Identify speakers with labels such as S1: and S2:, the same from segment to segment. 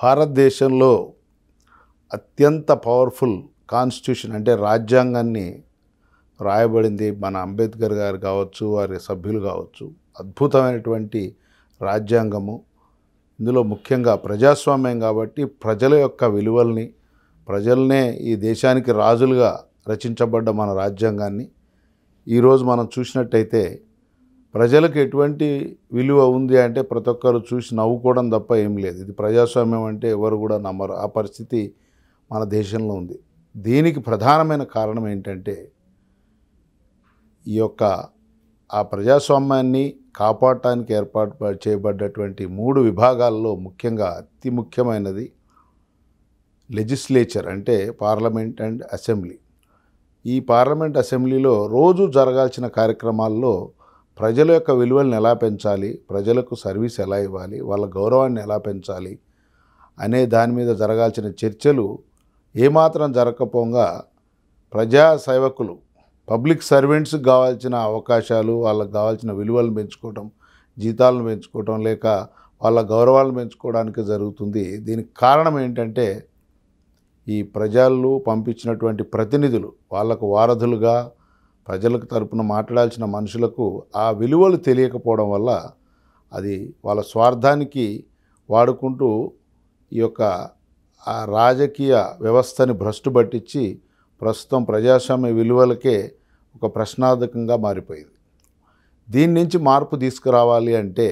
S1: భారతదేశంలో అత్యంత powerful constitution అంటే రాజ్యాంగాన్ని రాయబడింది మన అంబేద్కర్ గారు కావచ్చు వారి సభ్యులు కావచ్చు అద్భుతమైనటువంటి రాజ్యాంగము ఇందులో ముఖ్యంగా ప్రజాస్వామ్యం కాబట్టి ప్రజల యొక్క విలువల్ని ప్రజల్నే ఈ దేశానికి రాజులుగా రచించబడ్డ మన రాజ్యాంగాన్ని ఈరోజు మనం చూసినట్టయితే ప్రజలకు ఎటువంటి విలువ ఉంది అంటే ప్రతి ఒక్కరు చూసి నవ్వుకోవడం తప్ప ఏం లేదు ఇది ప్రజాస్వామ్యం అంటే ఎవరు కూడా నమ్మరు ఆ పరిస్థితి మన దేశంలో ఉంది దీనికి ప్రధానమైన కారణం ఏంటంటే ఈ యొక్క ఆ ప్రజాస్వామ్యాన్ని కాపాడటానికి ఏర్పాటు చేయబడ్డటువంటి మూడు విభాగాల్లో ముఖ్యంగా అతి ముఖ్యమైనది లెజిస్లేచర్ అంటే పార్లమెంట్ అండ్ అసెంబ్లీ ఈ పార్లమెంట్ అసెంబ్లీలో రోజు జరగాల్సిన కార్యక్రమాల్లో ప్రజల యొక్క విలువలను ఎలా పెంచాలి ప్రజలకు సర్వీస్ ఎలా ఇవ్వాలి వాళ్ళ గౌరవాన్ని ఎలా పెంచాలి అనే దాని మీద జరగాల్సిన చర్చలు ఏమాత్రం జరగకపోగా ప్రజా సేవకులు పబ్లిక్ సర్వెంట్స్కి కావాల్సిన అవకాశాలు వాళ్ళకు కావాల్సిన విలువలను పెంచుకోవటం జీతాలను పెంచుకోవటం లేక వాళ్ళ గౌరవాలను పెంచుకోవడానికి జరుగుతుంది దీనికి కారణం ఏంటంటే ఈ ప్రజలు పంపించినటువంటి ప్రతినిధులు వాళ్ళకు వారధులుగా ప్రజలకు తరపున మాట్లాడాల్సిన మనుషులకు ఆ విలువలు తెలియకపోవడం వల్ల అది వాళ్ళ స్వార్థానికి వాడుకుంటూ ఈ యొక్క ఆ రాజకీయ వ్యవస్థని భ్రష్టు పట్టించి ప్రస్తుతం ప్రజాస్వామ్య విలువలకే ఒక ప్రశ్నార్థకంగా మారిపోయింది దీని నుంచి మార్పు తీసుకురావాలి అంటే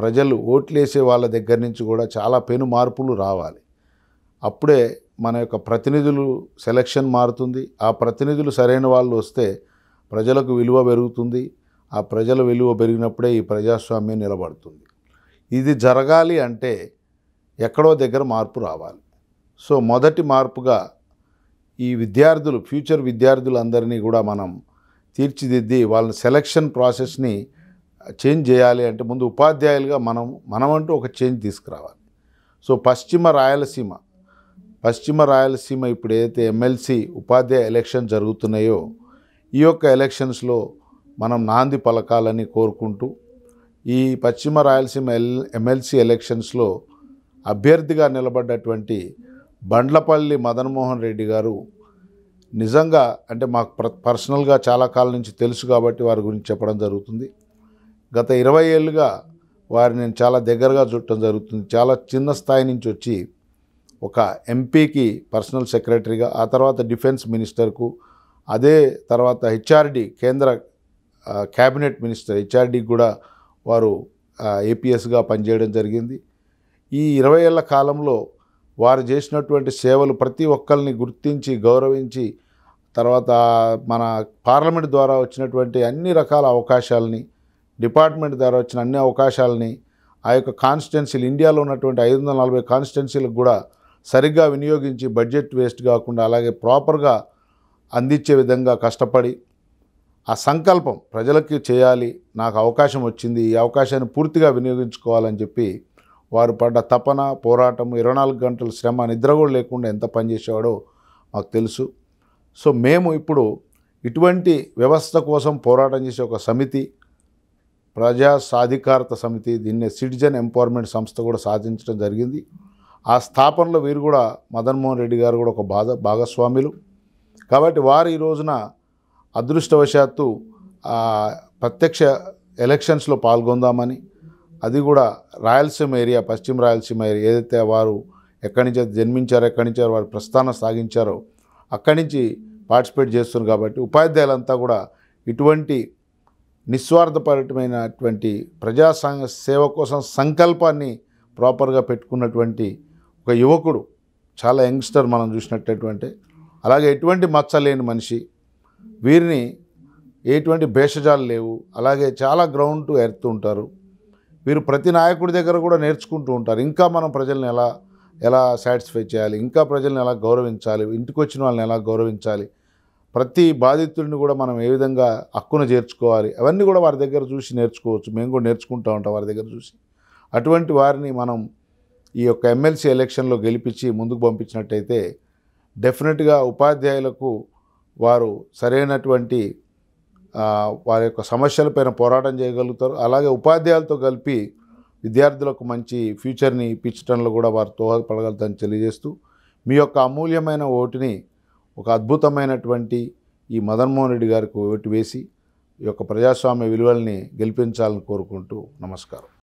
S1: ప్రజలు ఓట్లేసే వాళ్ళ దగ్గర నుంచి కూడా చాలా పెను మార్పులు రావాలి అప్పుడే మన యొక్క ప్రతినిధులు సెలక్షన్ మారుతుంది ఆ ప్రతినిధులు సరైన వాళ్ళు వస్తే ప్రజలకు విలువ పెరుగుతుంది ఆ ప్రజల విలువ పెరిగినప్పుడే ఈ ప్రజాస్వామ్యం నిలబడుతుంది ఇది జరగాలి అంటే ఎక్కడో దగ్గర మార్పు రావాలి సో మొదటి మార్పుగా ఈ విద్యార్థులు ఫ్యూచర్ విద్యార్థులందరినీ కూడా మనం తీర్చిదిద్ది వాళ్ళ సెలక్షన్ ప్రాసెస్ని చేంజ్ చేయాలి అంటే ముందు ఉపాధ్యాయులుగా మనం మనమంటూ ఒక చేంజ్ తీసుకురావాలి సో పశ్చిమ రాయలసీమ పశ్చిమ రాయలసీమ ఇప్పుడు ఏదైతే ఎమ్మెల్సీ ఉపాధ్యాయ ఎలక్షన్ జరుగుతున్నాయో ఈ యొక్క ఎలక్షన్స్లో మనం నాంది పలకాలని కోరుకుంటూ ఈ పశ్చిమ రాయలసీమ ఎల్ ఎమ్మెల్సీ ఎలక్షన్స్లో అభ్యర్థిగా నిలబడ్డటువంటి బండ్లపల్లి మదన్మోహన్ రెడ్డి గారు నిజంగా అంటే మాకు పర్సనల్గా చాలా కాలం నుంచి తెలుసు కాబట్టి వారి గురించి చెప్పడం జరుగుతుంది గత ఇరవై ఏళ్ళుగా వారిని నేను చాలా దగ్గరగా చుట్టడం జరుగుతుంది చాలా చిన్న స్థాయి నుంచి వచ్చి ఒక ఎంపీకి పర్సనల్ సెక్రటరీగా ఆ తర్వాత డిఫెన్స్ మినిస్టర్కు అదే తర్వాత హెచ్ఆర్డి కేంద్ర క్యాబినెట్ మినిస్టర్ హెచ్ఆర్డీ కూడా వారు ఏపీఎస్గా పనిచేయడం జరిగింది ఈ ఇరవై ఏళ్ల కాలంలో వారు చేసినటువంటి సేవలు ప్రతి ఒక్కరిని గుర్తించి గౌరవించి తర్వాత మన పార్లమెంట్ ద్వారా వచ్చినటువంటి అన్ని రకాల అవకాశాలని డిపార్ట్మెంట్ ద్వారా వచ్చిన అన్ని అవకాశాలని ఆ యొక్క కాన్స్టిట్యున్సీలు ఇండియాలో ఉన్నటువంటి ఐదు వందల నలభై కాన్స్టిట్యున్సీలకు కూడా సరిగ్గా వినియోగించి బడ్జెట్ వేస్ట్ కాకుండా అలాగే ప్రాపర్గా అందించే విధంగా కష్టపడి ఆ సంకల్పం ప్రజలకి చేయాలి నాకు అవకాశం వచ్చింది ఈ అవకాశాన్ని పూర్తిగా వినియోగించుకోవాలని చెప్పి వారు పడ్డ తపన పోరాటం ఇరవై నాలుగు గంటల శ్రమ నిద్ర కూడా లేకుండా ఎంత పనిచేసేవాడో మాకు తెలుసు సో మేము ఇప్పుడు ఇటువంటి వ్యవస్థ కోసం పోరాటం చేసే ఒక సమితి ప్రజా సాధికారత సమితి దీన్నే సిటిజన్ ఎంపవర్మెంట్ సంస్థ కూడా సాధించడం జరిగింది ఆ స్థాపనలో వీరు కూడా మదన్మోహన్ రెడ్డి గారు కూడా ఒక బాధ భాగస్వాములు కాబట్టి వారు ఈ రోజున అదృష్టవశాత్తు ప్రత్యక్ష ఎలక్షన్స్లో పాల్గొందామని అది కూడా రాయలసీమ ఏరియా పశ్చిమ రాయలసీమ ఏరియా ఏదైతే వారు ఎక్కడి నుంచి జన్మించారో ఎక్కడి నుంచి వారు ప్రస్థానం సాగించారో అక్కడి నుంచి పార్టిసిపేట్ చేస్తున్నారు కాబట్టి ఉపాధ్యాయులంతా కూడా ఇటువంటి నిస్వార్థపరమైనటువంటి ప్రజా సేవ కోసం సంకల్పాన్ని ప్రాపర్గా పెట్టుకున్నటువంటి ఒక యువకుడు చాలా యంగ్స్టర్ మనం చూసినట్టటువంటి అలాగే ఎటువంటి మచ్చ లేని మనిషి వీరిని ఎటువంటి భేషజాలు లేవు అలాగే చాలా గ్రౌండ్ టు ఎర్త్ ఉంటారు వీరు ప్రతి నాయకుడి దగ్గర కూడా నేర్చుకుంటూ ఉంటారు ఇంకా మనం ప్రజల్ని ఎలా ఎలా సాటిస్ఫై చేయాలి ఇంకా ప్రజల్ని ఎలా గౌరవించాలి ఇంటికి వచ్చిన వాళ్ళని ఎలా గౌరవించాలి ప్రతి బాధితుడిని కూడా మనం ఏ విధంగా హక్కును చేర్చుకోవాలి అవన్నీ కూడా వారి దగ్గర చూసి నేర్చుకోవచ్చు మేము కూడా నేర్చుకుంటూ ఉంటాం వారి దగ్గర చూసి అటువంటి వారిని మనం ఈ యొక్క ఎమ్మెల్సీ ఎలక్షన్లో గెలిపించి ముందుకు పంపించినట్టయితే డెఫినెట్గా ఉపాధ్యాయులకు వారు సరైనటువంటి వారి యొక్క సమస్యలపైన పోరాటం చేయగలుగుతారు అలాగే ఉపాధ్యాయులతో కలిపి విద్యార్థులకు మంచి ఫ్యూచర్ని ఇప్పించడంలో కూడా వారు దోహదపడగలుగుతారని తెలియజేస్తూ మీ యొక్క అమూల్యమైన ఓటుని ఒక అద్భుతమైనటువంటి ఈ మదన్మోహన్ రెడ్డి గారికి ఓటు వేసి ఈ యొక్క ప్రజాస్వామ్య విలువల్ని గెలిపించాలని కోరుకుంటూ నమస్కారం